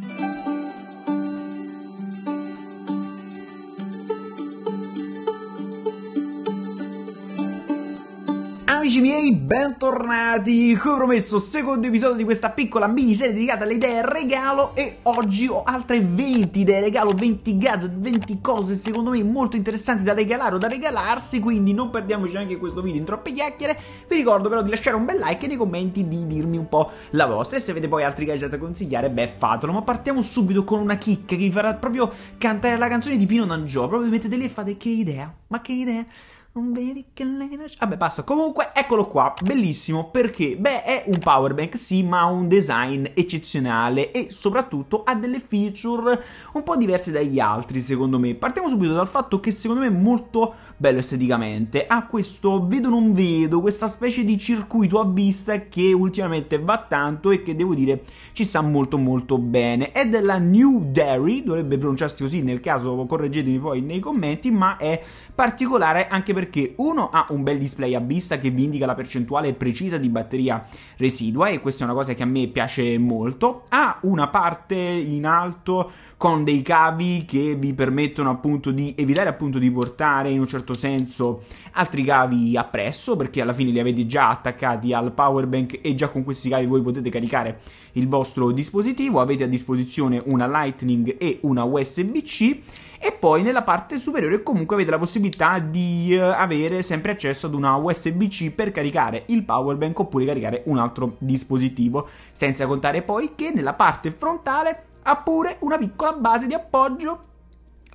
you Amici miei, bentornati! Come promesso, secondo episodio di questa piccola miniserie dedicata alle idee regalo e oggi ho altre 20 idee regalo, 20 gadget, 20 cose secondo me molto interessanti da regalare o da regalarsi, quindi non perdiamoci anche questo video in troppe chiacchiere. Vi ricordo però di lasciare un bel like e nei commenti di dirmi un po' la vostra e se avete poi altri gadget da consigliare, beh fatelo, ma partiamo subito con una chicca che vi farà proprio cantare la canzone di Pino D'Angio, proprio vi mettete lì e fate che idea, ma che idea! Non vedi che lei Vabbè, basta. Comunque, eccolo qua. Bellissimo perché, beh, è un powerbank, sì, ma ha un design eccezionale e soprattutto ha delle feature un po' diverse dagli altri, secondo me. Partiamo subito dal fatto che secondo me è molto bello esteticamente, ha ah, questo vedo non vedo, questa specie di circuito a vista che ultimamente va tanto e che devo dire ci sta molto molto bene. È della New Dairy, dovrebbe pronunciarsi così nel caso correggetemi poi nei commenti, ma è particolare anche perché uno ha un bel display a vista che vi indica la percentuale precisa di batteria residua e questa è una cosa che a me piace molto, ha una parte in alto con dei cavi che vi permettono appunto di evitare appunto di portare in un certo senso altri cavi appresso perché alla fine li avete già attaccati al power bank e già con questi cavi voi potete caricare il vostro dispositivo, avete a disposizione una Lightning e una USB-C e poi nella parte superiore comunque avete la possibilità di eh, avere sempre accesso ad una USB-C per caricare il power bank oppure caricare un altro dispositivo, senza contare poi che nella parte frontale ha pure una piccola base di appoggio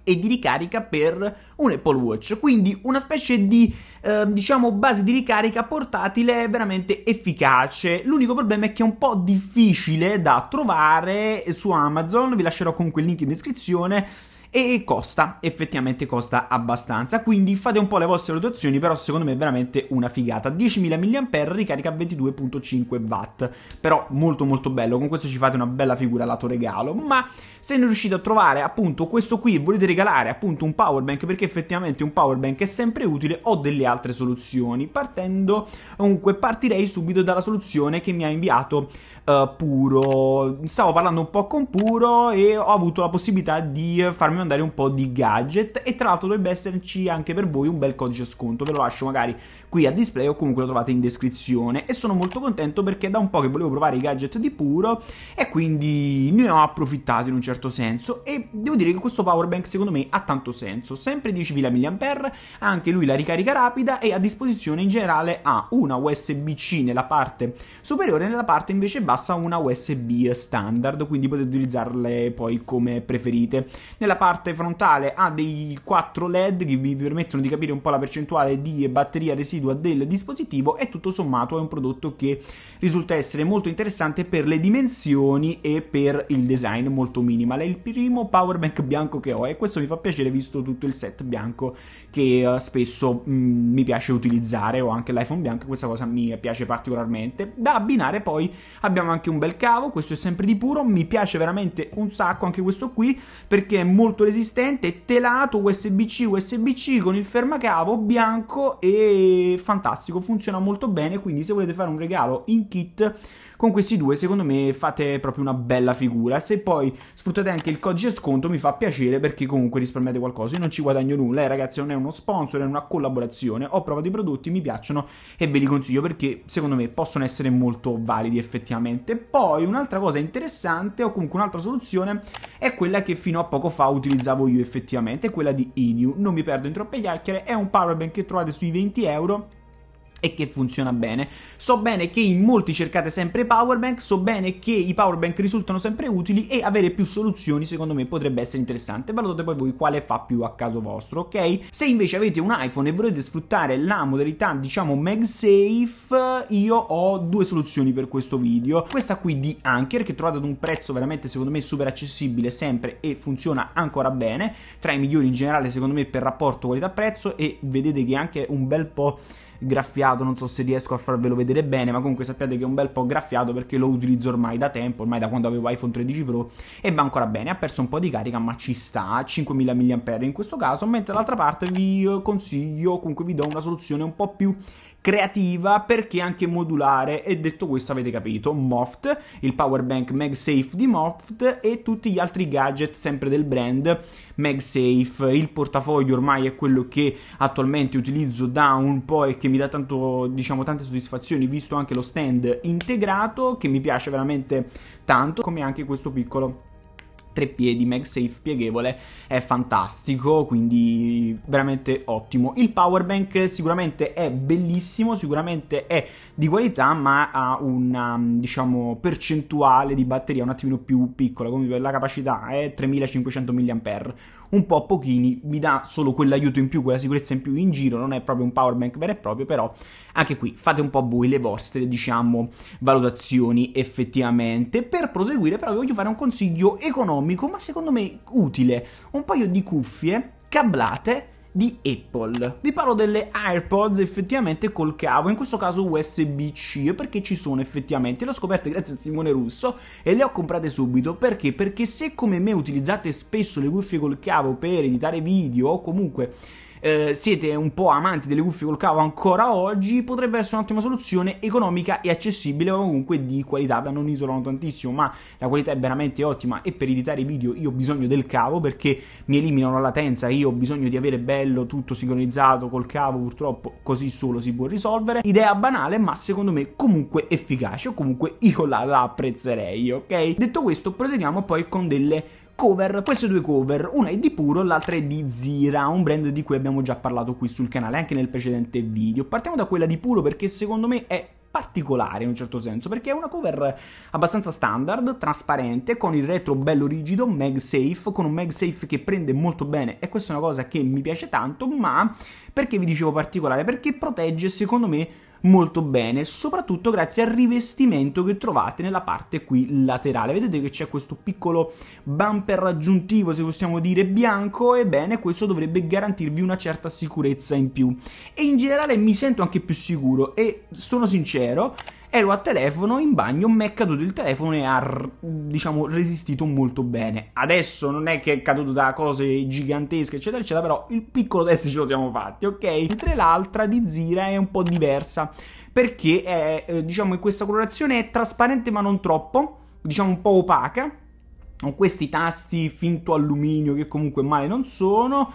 e di ricarica per un Apple Watch, quindi una specie di eh, diciamo base di ricarica portatile veramente efficace. L'unico problema è che è un po' difficile da trovare su Amazon, vi lascerò comunque il link in descrizione e costa, effettivamente costa abbastanza, quindi fate un po' le vostre rotazioni, però secondo me è veramente una figata. 10.000 mAh ricarica 22.5 watt, però molto molto bello, con questo ci fate una bella figura lato regalo, ma se ne riuscite a trovare appunto questo qui e volete regalare appunto un power bank, perché effettivamente un power bank è sempre utile, ho delle altre soluzioni, partendo comunque partirei subito dalla soluzione che mi ha inviato uh, Puro, stavo parlando un po' con Puro e ho avuto la possibilità di farmi mandare un po' di gadget e tra l'altro dovrebbe esserci anche per voi un bel codice sconto, ve lo lascio magari qui a display o comunque lo trovate in descrizione e sono molto contento perché da un po' che volevo provare i gadget di puro e quindi ne ho approfittato in un certo senso e devo dire che questo power bank secondo me ha tanto senso, sempre 10.000 mAh, anche lui la ricarica rapida e a disposizione in generale ha una USB-C nella parte superiore e nella parte invece bassa una USB standard, quindi potete utilizzarle poi come preferite. Nella parte frontale ha dei 4 LED che vi permettono di capire un po' la percentuale di batteria residua residua del dispositivo e tutto sommato è un prodotto che risulta essere molto interessante per le dimensioni e per il design molto minimal. È il primo power bank bianco che ho e questo mi fa piacere visto tutto il set bianco che eh, spesso mh, mm, mi piace utilizzare Ho anche l'iPhone bianco, questa cosa mi piace particolarmente. Da abbinare poi abbiamo anche un bel cavo, questo è sempre di puro, mi piace veramente un sacco anche questo qui perché è molto resistente, telato USB-C, USB-C con il fermacavo bianco e fantastico, funziona molto bene, quindi se volete fare un regalo in kit con questi due, secondo me fate proprio una bella figura. Se poi sfruttate anche il codice sconto mi fa piacere perché comunque risparmiate qualcosa. Io non ci guadagno nulla, eh, ragazzi, non è uno sponsor, è una collaborazione. Ho provato i prodotti, mi piacciono e ve li consiglio perché secondo me possono essere molto validi effettivamente. Poi un'altra cosa interessante o comunque un'altra soluzione è quella che fino a poco fa utilizzavo io effettivamente, quella di Inu. Non mi perdo in troppe chiacchiere, è un powerbank che trovate sui 20 euro e che funziona bene. So bene che in molti cercate sempre powerbank, so bene che i powerbank risultano sempre utili e avere più soluzioni secondo me potrebbe essere interessante. Valutate poi voi quale fa più a caso vostro, ok? Se invece avete un iPhone e volete sfruttare la modalità diciamo MagSafe, io ho due soluzioni per questo video. Questa qui di Anker che trovate ad un prezzo veramente secondo me super accessibile sempre e funziona ancora bene, tra i migliori in generale secondo me per rapporto qualità-prezzo e vedete che anche un bel po' graffiato, non so se riesco a farvelo vedere bene, ma comunque sappiate che è un bel po' graffiato perché lo utilizzo ormai da tempo, ormai da quando avevo iPhone 13 Pro e va ancora bene, ha perso un po' di carica ma ci sta, 5000 mAh in questo caso, mentre dall'altra parte vi consiglio, comunque vi do una soluzione un po' più creativa perché anche modulare e detto questo avete capito Moft, il powerbank MagSafe di Moft e tutti gli altri gadget sempre del brand MagSafe il portafoglio ormai è quello che attualmente utilizzo da un po' e che mi dà tanto diciamo tante soddisfazioni visto anche lo stand integrato che mi piace veramente tanto come anche questo piccolo tre piedi MagSafe pieghevole è fantastico, quindi veramente ottimo. Il power bank sicuramente è bellissimo, sicuramente è di qualità, ma ha una um, diciamo percentuale di batteria un attimino più piccola, come la capacità è 3500 mAh un po' a pochini, vi dà solo quell'aiuto in più, quella sicurezza in più in giro, non è proprio un power bank vero e proprio, però anche qui fate un po' voi le vostre, diciamo, valutazioni effettivamente. Per proseguire però vi voglio fare un consiglio economico, ma secondo me utile, un paio di cuffie cablate di Apple. Vi parlo delle AirPods effettivamente col cavo, in questo caso USB-C, perché ci sono effettivamente. Le ho scoperte grazie a Simone Russo e le ho comprate subito. Perché? Perché se come me utilizzate spesso le cuffie col cavo per editare video o comunque eh, siete un po' amanti delle cuffie col cavo ancora oggi, potrebbe essere un'ottima soluzione economica e accessibile, ma comunque di qualità. Beh, non isolano tantissimo, ma la qualità è veramente ottima. E per editare i video io ho bisogno del cavo perché mi eliminano la latenza. Io ho bisogno di avere bello tutto sincronizzato col cavo, purtroppo così solo si può risolvere. Idea banale, ma secondo me comunque efficace, o comunque io la, la apprezzerei, ok? Detto questo, proseguiamo poi con delle cover, queste due cover, una è di Puro, l'altra è di Zira, un brand di cui abbiamo già parlato qui sul canale, anche nel precedente video. Partiamo da quella di Puro perché secondo me è particolare in un certo senso perché è una cover abbastanza standard, trasparente, con il retro bello rigido, MagSafe, con un MagSafe che prende molto bene e questa è una cosa che mi piace tanto, ma perché vi dicevo particolare? Perché protegge secondo me molto bene, soprattutto grazie al rivestimento che trovate nella parte qui laterale. Vedete che c'è questo piccolo bumper aggiuntivo, se possiamo dire, bianco, ebbene questo dovrebbe garantirvi una certa sicurezza in più. E in generale mi sento anche più sicuro e sono sincero, ero a telefono in bagno, mi è caduto il telefono e ha, diciamo, resistito molto bene. Adesso non è che è caduto da cose gigantesche, eccetera, eccetera, però il piccolo test ce lo siamo fatti, ok? Mentre l'altra di Zira è un po' diversa, perché è, eh, diciamo, questa colorazione è trasparente ma non troppo, diciamo un po' opaca, con questi tasti finto alluminio che comunque male non sono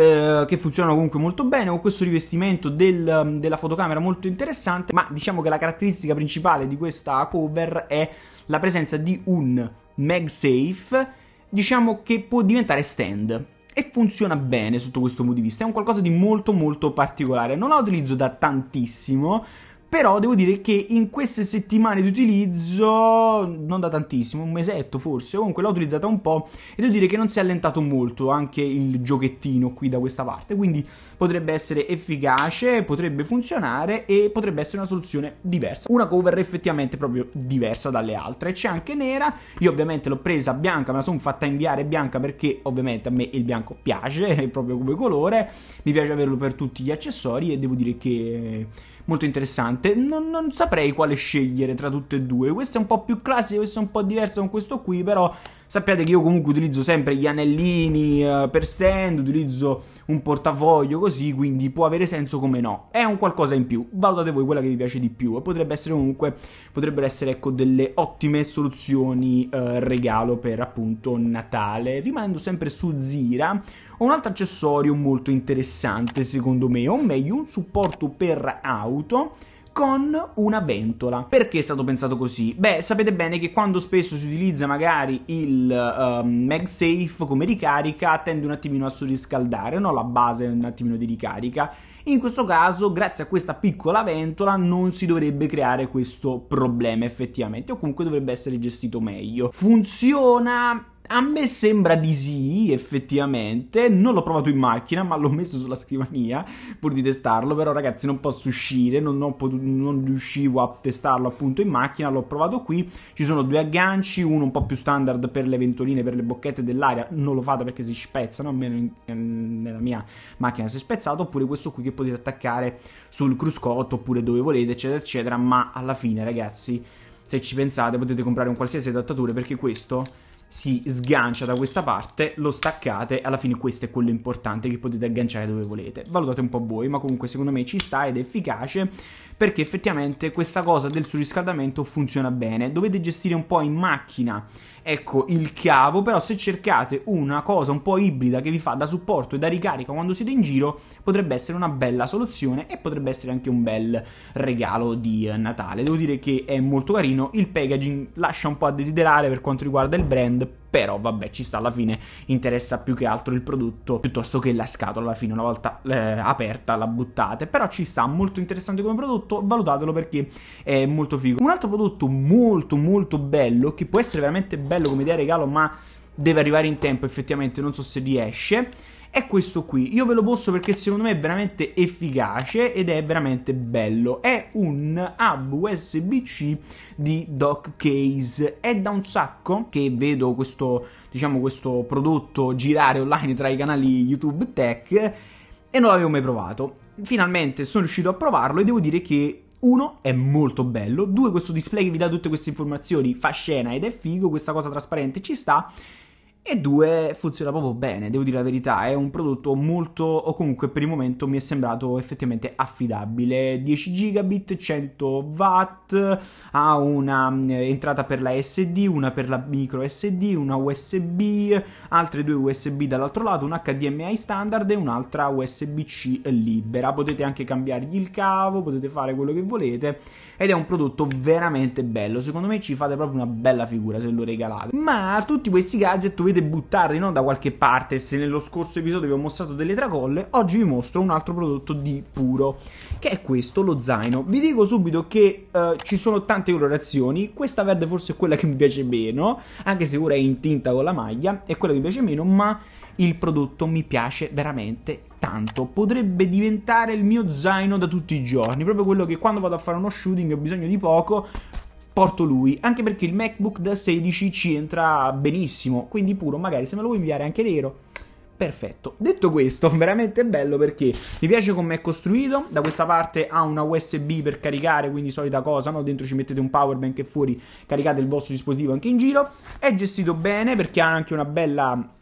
eh, che funzionano comunque molto bene, con questo rivestimento del, della fotocamera molto interessante, ma diciamo che la caratteristica principale di questa cover è la presenza di un MagSafe, diciamo che può diventare stand e funziona bene sotto questo punto di vista, è un qualcosa di molto molto particolare, non la utilizzo da tantissimo, però devo dire che in queste settimane di utilizzo, non da tantissimo, un mesetto forse, comunque l'ho utilizzata un po' e devo dire che non si è allentato molto anche il giochettino qui da questa parte, quindi potrebbe essere efficace, potrebbe funzionare e potrebbe essere una soluzione diversa. Una cover effettivamente proprio diversa dalle altre. C'è anche nera, io ovviamente l'ho presa bianca, me la sono fatta inviare bianca perché ovviamente a me il bianco piace, proprio come colore, mi piace averlo per tutti gli accessori e devo dire che molto interessante. Non, non saprei quale scegliere tra tutte e due. Questo è un po' più classico, questo è un po' diverso con questo qui, però Sappiate che io comunque utilizzo sempre gli anellini eh, per stand, utilizzo un portafoglio così, quindi può avere senso come no. È un qualcosa in più, valutate voi quella che vi piace di più e potrebbe essere comunque, potrebbero essere ecco delle ottime soluzioni eh, regalo per appunto Natale. Rimanendo sempre su Zira, ho un altro accessorio molto interessante secondo me, o meglio un supporto per auto con una ventola. Perché è stato pensato così? Beh, sapete bene che quando spesso si utilizza magari il uh, MagSafe come ricarica, tende un attimino a surriscaldare, no? La base un attimino di ricarica. In questo caso, grazie a questa piccola ventola, non si dovrebbe creare questo problema effettivamente, o comunque dovrebbe essere gestito meglio. Funziona a me sembra di sì, effettivamente. Non l'ho provato in macchina, ma l'ho messo sulla scrivania pur di testarlo. Però, ragazzi, non posso uscire, non, potuto, non riuscivo a testarlo appunto in macchina. L'ho provato qui. Ci sono due agganci, uno un po' più standard per le ventoline, per le bocchette dell'aria. Non lo fate perché si spezzano, almeno in, nella mia macchina si è spezzato. Oppure questo qui che potete attaccare sul cruscotto, oppure dove volete, eccetera, eccetera. Ma alla fine, ragazzi, se ci pensate, potete comprare un qualsiasi adattatore perché questo si sgancia da questa parte, lo staccate, alla fine questo è quello importante che potete agganciare dove volete. Valutate un po' voi, ma comunque secondo me ci sta ed è efficace perché effettivamente questa cosa del surriscaldamento funziona bene. Dovete gestire un po' in macchina ecco il chiavo, però se cercate una cosa un po' ibrida che vi fa da supporto e da ricarica quando siete in giro, potrebbe essere una bella soluzione e potrebbe essere anche un bel regalo di Natale. Devo dire che è molto carino, il packaging lascia un po' a desiderare per quanto riguarda il brand, però vabbè, ci sta alla fine, interessa più che altro il prodotto piuttosto che la scatola alla fine, una volta eh, aperta la buttate. Però ci sta, molto interessante come prodotto, valutatelo perché è molto figo. Un altro prodotto molto molto bello, che può essere veramente bello come idea regalo, ma deve arrivare in tempo effettivamente, non so se riesce è questo qui. Io ve lo posso perché secondo me è veramente efficace ed è veramente bello. È un hub USB-C di dock case. È da un sacco che vedo questo, diciamo, questo prodotto girare online tra i canali YouTube Tech e non l'avevo mai provato. Finalmente sono riuscito a provarlo e devo dire che uno è molto bello, due questo display che vi dà tutte queste informazioni fa scena ed è figo, questa cosa trasparente ci sta e due funziona proprio bene, devo dire la verità, è un prodotto molto o comunque per il momento mi è sembrato effettivamente affidabile, 10 gigabit, 100 watt, ha una eh, entrata per la SD, una per la micro SD, una USB, altre due USB dall'altro lato, un HDMI standard e un'altra USB-C libera, potete anche cambiargli il cavo, potete fare quello che volete ed è un prodotto veramente bello, secondo me ci fate proprio una bella figura se lo regalate. Ma tutti questi gadget vedete volete buttare in onda qualche parte, se nello scorso episodio vi ho mostrato delle tracolle, oggi vi mostro un altro prodotto di puro, che è questo, lo zaino. Vi dico subito che eh, ci sono tante colorazioni, questa verde forse è quella che mi piace meno, anche se ora è in tinta con la maglia, è quella che mi piace meno, ma il prodotto mi piace veramente tanto. Potrebbe diventare il mio zaino da tutti i giorni, proprio quello che quando vado a fare uno shooting ho bisogno di poco, porto lui, anche perché il MacBook da 16 ci entra benissimo, quindi puro, magari se me lo vuoi inviare anche nero perfetto. Detto questo, veramente bello perché mi piace come è costruito. Da questa parte ha una USB per caricare, quindi solita cosa, no? Dentro ci mettete un power bank e fuori caricate il vostro dispositivo anche in giro. È gestito bene perché ha anche una bella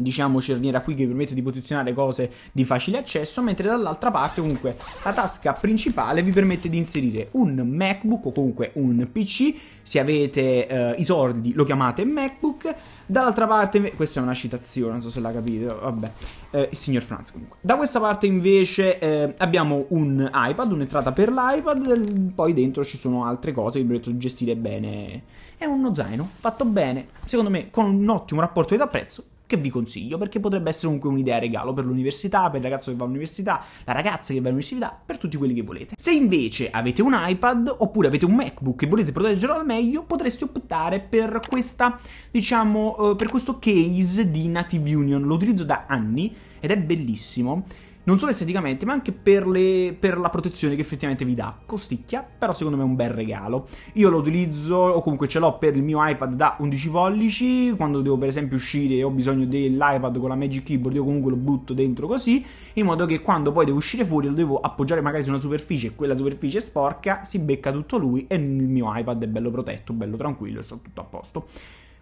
diciamo cerniera qui che permette di posizionare cose di facile accesso mentre dall'altra parte comunque la tasca principale vi permette di inserire un MacBook o comunque un PC se avete eh, i soldi lo chiamate MacBook dall'altra parte questa è una citazione non so se l'ha capito vabbè eh, il signor Franz comunque da questa parte invece eh, abbiamo un iPad un'entrata per l'iPad poi dentro ci sono altre cose che vi permettono di gestire bene è uno zaino fatto bene secondo me con un ottimo rapporto di apprezzo che vi consiglio perché potrebbe essere comunque un'idea regalo per l'università, per il ragazzo che va all'università, la ragazza che va all'università, per tutti quelli che volete. Se invece avete un iPad oppure avete un MacBook e volete proteggerlo al meglio, potreste optare per questa, diciamo, eh, per questo case di Native Union. Lo utilizzo da anni ed è bellissimo non solo esteticamente, ma anche per, le, per la protezione che effettivamente vi dà. Costicchia, però secondo me è un bel regalo. Io lo utilizzo, o comunque ce l'ho per il mio iPad da 11 pollici, quando devo per esempio uscire e ho bisogno dell'iPad con la Magic Keyboard, io comunque lo butto dentro così, in modo che quando poi devo uscire fuori lo devo appoggiare magari su una superficie, quella superficie è sporca, si becca tutto lui e il mio iPad è bello protetto, bello tranquillo e sta tutto a posto.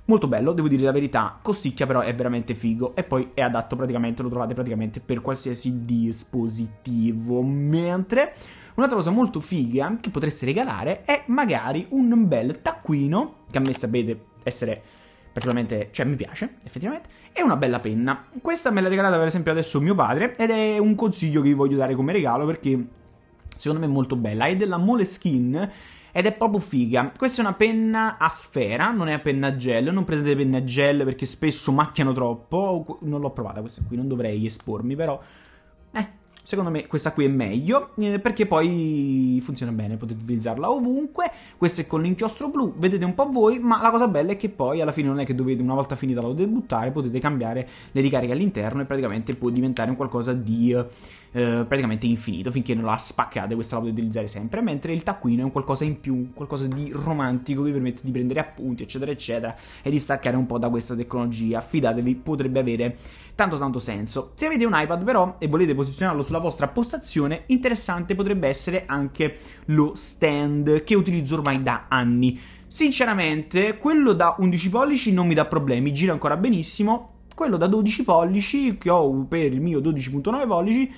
Molto bello, devo dire la verità, costicchia però è veramente figo e poi è adatto praticamente, lo trovate praticamente per qualsiasi dispositivo. Mentre un'altra cosa molto figa che potreste regalare è magari un bel taccuino, che a me sapete essere particolarmente, cioè mi piace effettivamente, e una bella penna. Questa me l'ha regalata per esempio adesso mio padre ed è un consiglio che vi voglio dare come regalo perché secondo me è molto bella, è della Moleskine ed è proprio figa. Questa è una penna a sfera, non è a penna a gel, non prendete penne a gel perché spesso macchiano troppo, non l'ho provata questa qui, non dovrei espormi però... Eh, secondo me questa qui è meglio eh, perché poi funziona bene, potete utilizzarla ovunque. Questa è con l'inchiostro blu, vedete un po' voi, ma la cosa bella è che poi alla fine non è che dovete una volta finita la dovete buttare, potete cambiare le ricariche all'interno e praticamente può diventare un qualcosa di eh, praticamente infinito finché non la spaccate, questa la potete utilizzare sempre, mentre il taccuino è un qualcosa in più, qualcosa di romantico che vi permette di prendere appunti, eccetera, eccetera, e di staccare un po' da questa tecnologia. Fidatevi, potrebbe avere tanto tanto senso. Se avete un iPad però e volete posizionarlo sulla vostra postazione, interessante potrebbe essere anche lo stand che utilizzo ormai da anni. Sinceramente, quello da 11 pollici non mi dà problemi, gira ancora benissimo. Quello da 12 pollici che ho per il mio 12.9 pollici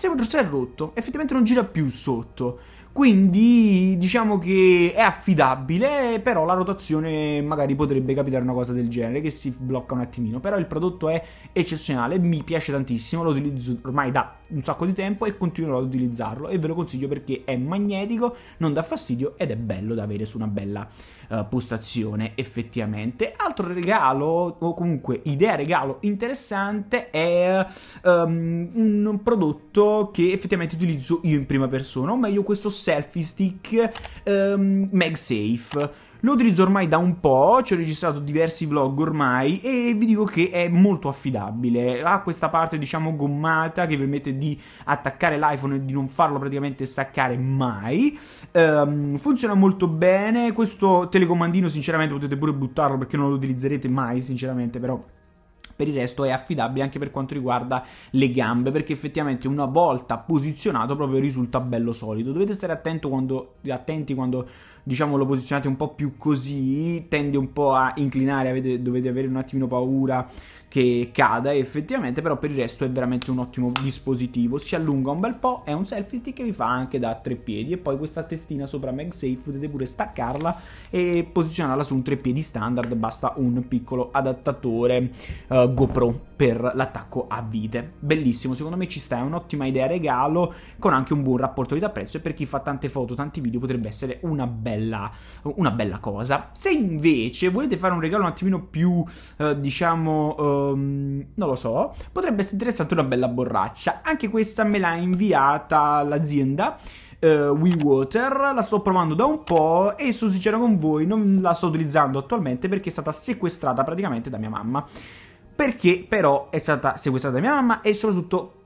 Sabre è rotto, effettivamente non gira più sotto. Quindi diciamo che è affidabile, però la rotazione magari potrebbe capitare una cosa del genere che si blocca un attimino, però il prodotto è eccezionale, mi piace tantissimo, lo utilizzo ormai da un sacco di tempo e continuerò ad utilizzarlo e ve lo consiglio perché è magnetico, non dà fastidio ed è bello da avere su una bella eh, postazione effettivamente. Altro regalo o comunque idea regalo interessante è um, un prodotto che effettivamente utilizzo io in prima persona, o meglio questo selfie stick um, MagSafe lo utilizzo ormai da un po', ci ho registrato diversi vlog ormai e vi dico che è molto affidabile. Ha questa parte, diciamo, gommata che permette di attaccare l'iPhone e di non farlo praticamente staccare mai. Um, funziona molto bene. Questo telecomandino, sinceramente, potete pure buttarlo perché non lo utilizzerete mai, sinceramente, però per il resto è affidabile anche per quanto riguarda le gambe perché effettivamente una volta posizionato proprio risulta bello solido dovete stare quando, attenti quando diciamo lo posizionate un po' più così, tende un po' a inclinare, avete, dovete avere un attimino paura che cada effettivamente, però per il resto è veramente un ottimo dispositivo, si allunga un bel po', è un selfie stick che vi fa anche da tre piedi e poi questa testina sopra MagSafe potete pure staccarla e posizionarla su un tre piedi standard, basta un piccolo adattatore uh, GoPro per l'attacco a vite. Bellissimo, secondo me ci sta, è un'ottima idea regalo con anche un buon rapporto di prezzo e per chi fa tante foto, tanti video potrebbe essere una bella bella, una bella cosa. Se invece volete fare un regalo un attimino più, eh, diciamo, um, non lo so, potrebbe essere interessante una bella borraccia. Anche questa me l'ha inviata l'azienda. Uh, WeWater, la sto provando da un po' e sono sincero con voi, non la sto utilizzando attualmente perché è stata sequestrata praticamente da mia mamma. Perché però è stata sequestrata da mia mamma e soprattutto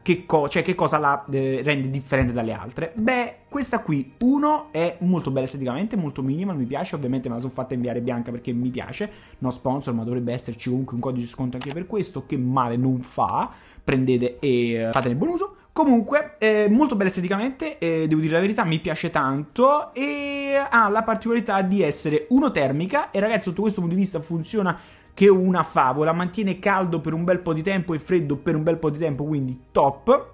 che, co- cioè che, cosa la eh, rende differente dalle altre? Beh, questa qui, uno, è molto bella esteticamente, molto minimal, mi piace, ovviamente me la sono fatta inviare bianca perché mi piace, no sponsor, ma dovrebbe esserci comunque un codice sconto anche per questo, che male non fa, prendete e eh, fatene buon uso. Comunque, eh, molto bella esteticamente, eh, devo dire la verità, mi piace tanto e ha la particolarità di essere uno termica e ragazzi sotto questo punto di vista funziona che una favola, mantiene caldo per un bel po' di tempo e freddo per un bel po' di tempo, quindi top.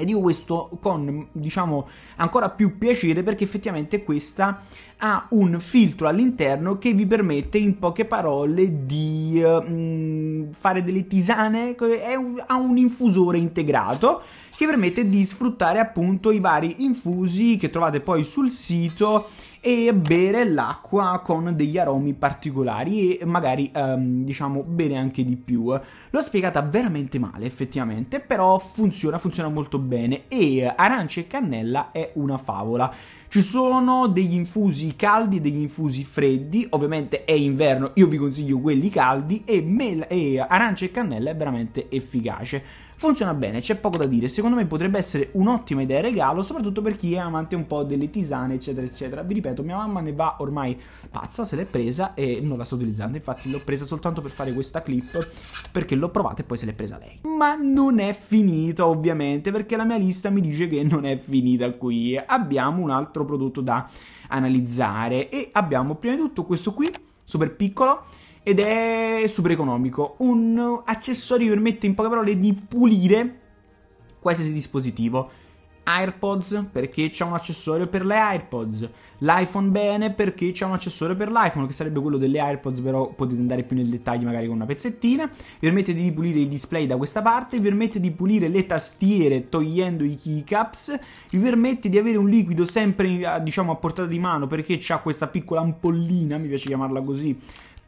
E dico questo con, diciamo, ancora più piacere perché effettivamente questa ha un filtro all'interno che vi permette, in poche parole, di uh, fare delle tisane, un, ha un infusore integrato che permette di sfruttare appunto i vari infusi che trovate poi sul sito e bere l'acqua con degli aromi particolari e magari ehm, diciamo bere anche di più. L'ho spiegata veramente male effettivamente, però funziona, funziona molto bene e arancia e cannella è una favola. Ci sono degli infusi caldi e degli infusi freddi, ovviamente è inverno, io vi consiglio quelli caldi e, mel- e arancia e cannella è veramente efficace. Funziona bene, c'è poco da dire. Secondo me potrebbe essere un'ottima idea regalo, soprattutto per chi è amante un po' delle tisane, eccetera, eccetera. Vi ripeto, mia mamma ne va ormai pazza, se l'è presa e non la sto utilizzando. Infatti, l'ho presa soltanto per fare questa clip perché l'ho provata e poi se l'è presa lei. Ma non è finita, ovviamente, perché la mia lista mi dice che non è finita qui. Abbiamo un altro prodotto da analizzare e abbiamo prima di tutto questo qui, super piccolo ed è super economico. Un accessorio che permette in poche parole di pulire qualsiasi dispositivo. AirPods perché c'è un accessorio per le AirPods, l'iPhone bene perché c'è un accessorio per l'iPhone che sarebbe quello delle AirPods però potete andare più nel dettaglio magari con una pezzettina, vi permette di pulire il display da questa parte, vi permette di pulire le tastiere togliendo i keycaps, vi permette di avere un liquido sempre eh, diciamo a portata di mano perché c'è questa piccola ampollina, mi piace chiamarla così,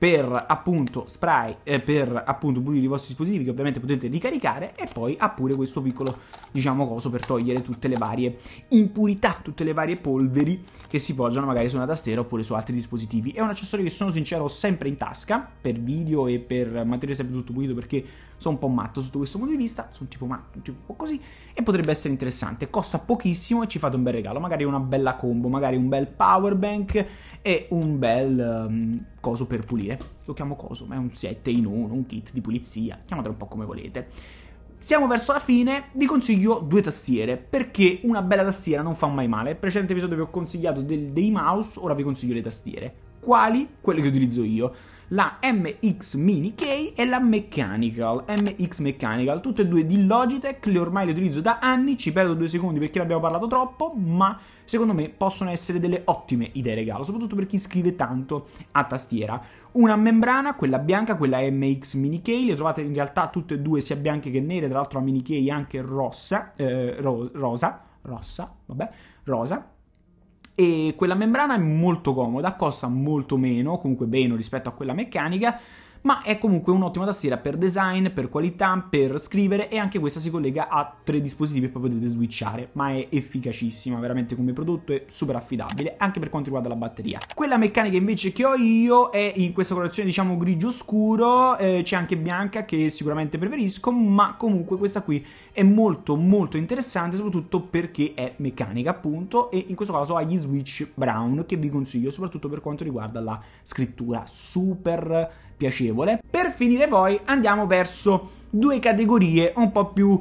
per appunto spray, eh, per appunto pulire i vostri dispositivi che ovviamente potete ricaricare e poi ha pure questo piccolo diciamo coso per togliere tutte le varie impurità, tutte le varie polveri che si poggiano magari su una tastiera oppure su altri dispositivi. È un accessorio che sono sincero ho sempre in tasca per video e per materiale sempre tutto pulito perché sono un po' matto sotto questo punto di vista, sono tipo matto, un tipo così, e potrebbe essere interessante. Costa pochissimo e ci fate un bel regalo, magari una bella combo, magari un bel power bank e un bel um, coso per pulire. Lo chiamo coso, ma è un 7 in 1, un kit di pulizia, chiamatelo un po' come volete. Siamo verso la fine, vi consiglio due tastiere, perché una bella tastiera non fa mai male. Nel precedente episodio vi ho consigliato dei mouse, ora vi consiglio le tastiere quali quelle che utilizzo io la MX Mini K e la Mechanical, MX Mechanical, tutte e due di Logitech, le ormai le utilizzo da anni, ci perdo due secondi perché ne abbiamo parlato troppo, ma secondo me possono essere delle ottime idee regalo, soprattutto per chi scrive tanto a tastiera. Una membrana, quella bianca, quella MX Mini K, le trovate in realtà tutte e due sia bianche che nere, tra l'altro la Mini K anche rossa, eh, ro- rosa, rossa, vabbè, rosa, e quella membrana è molto comoda, costa molto meno, comunque meno rispetto a quella meccanica ma è comunque un'ottima tastiera per design, per qualità, per scrivere e anche questa si collega a tre dispositivi che poi potete switchare, ma è efficacissima veramente come prodotto e super affidabile anche per quanto riguarda la batteria. Quella meccanica invece che ho io è in questa colorazione diciamo grigio scuro, eh, c'è anche bianca che sicuramente preferisco, ma comunque questa qui è molto molto interessante soprattutto perché è meccanica appunto e in questo caso ha gli switch brown che vi consiglio soprattutto per quanto riguarda la scrittura super piacevole. Per finire poi andiamo verso due categorie un po' più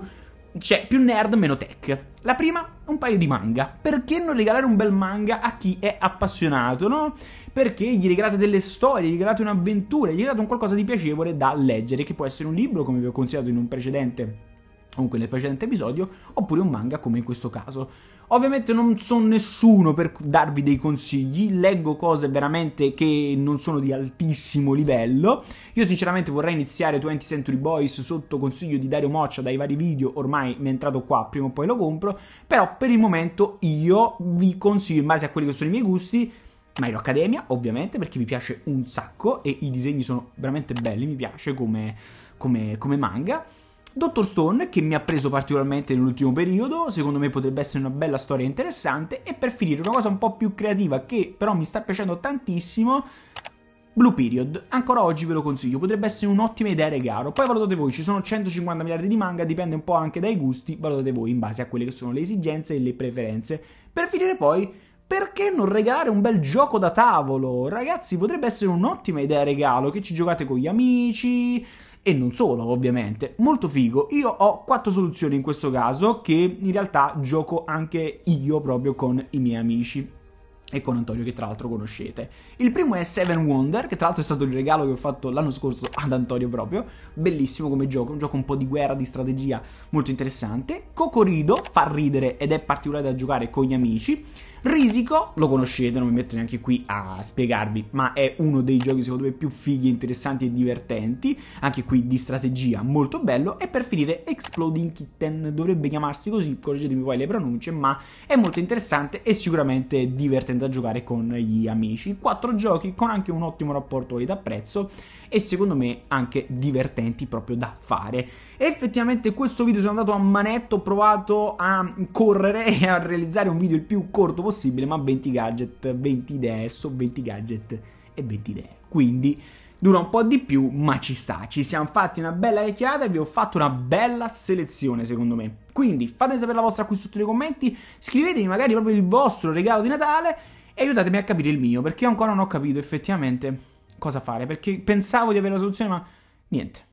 cioè più nerd meno tech. La prima, un paio di manga. Perché non regalare un bel manga a chi è appassionato, no? Perché gli regalate delle storie, gli regalate un'avventura, gli regalate un qualcosa di piacevole da leggere, che può essere un libro, come vi ho consigliato in un precedente comunque nel precedente episodio, oppure un manga come in questo caso. Ovviamente non sono nessuno per darvi dei consigli, leggo cose veramente che non sono di altissimo livello. Io sinceramente vorrei iniziare 20 Century Boys sotto consiglio di Dario Moccia dai vari video, ormai mi è entrato qua, prima o poi lo compro, però per il momento io vi consiglio in base a quelli che sono i miei gusti My Hero Academia, ovviamente, perché mi piace un sacco e i disegni sono veramente belli, mi piace come, come, come manga. Dottor Stone, che mi ha preso particolarmente nell'ultimo periodo, secondo me potrebbe essere una bella storia interessante. E per finire, una cosa un po' più creativa che però mi sta piacendo tantissimo. Blue Period, ancora oggi ve lo consiglio, potrebbe essere un'ottima idea regalo. Poi valutate voi, ci sono 150 miliardi di manga, dipende un po' anche dai gusti, valutate voi in base a quelle che sono le esigenze e le preferenze. Per finire poi, perché non regalare un bel gioco da tavolo? Ragazzi, potrebbe essere un'ottima idea regalo che ci giocate con gli amici e non solo ovviamente. Molto figo, io ho quattro soluzioni in questo caso che in realtà gioco anche io proprio con i miei amici e con Antonio che tra l'altro conoscete. Il primo è Seven Wonder, che tra l'altro è stato il regalo che ho fatto l'anno scorso ad Antonio proprio, bellissimo come gioco, un gioco un po' di guerra, di strategia, molto interessante. Cocorido fa ridere ed è particolare da giocare con gli amici. Risico, lo conoscete, non mi metto neanche qui a spiegarvi, ma è uno dei giochi secondo me più fighi, interessanti e divertenti, anche qui di strategia, molto bello, e per finire Exploding Kitten, dovrebbe chiamarsi così, correggetemi poi le pronunce, ma è molto interessante e sicuramente divertente da giocare con gli amici. Quattro giochi con anche un ottimo rapporto ed apprezzo e secondo me anche divertenti proprio da fare. E effettivamente questo video sono andato a manetto, ho provato a correre e a realizzare un video il più corto possibile, ma 20 gadget, 20 idee, so 20 gadget e 20 idee. Quindi dura un po' di più, ma ci sta. Ci siamo fatti una bella chiacchierata e vi ho fatto una bella selezione, secondo me. Quindi fatemi sapere la vostra qui sotto nei commenti, scrivetemi magari proprio il vostro regalo di Natale e aiutatemi a capire il mio, perché io ancora non ho capito effettivamente cosa fare, perché pensavo di avere la soluzione, ma niente.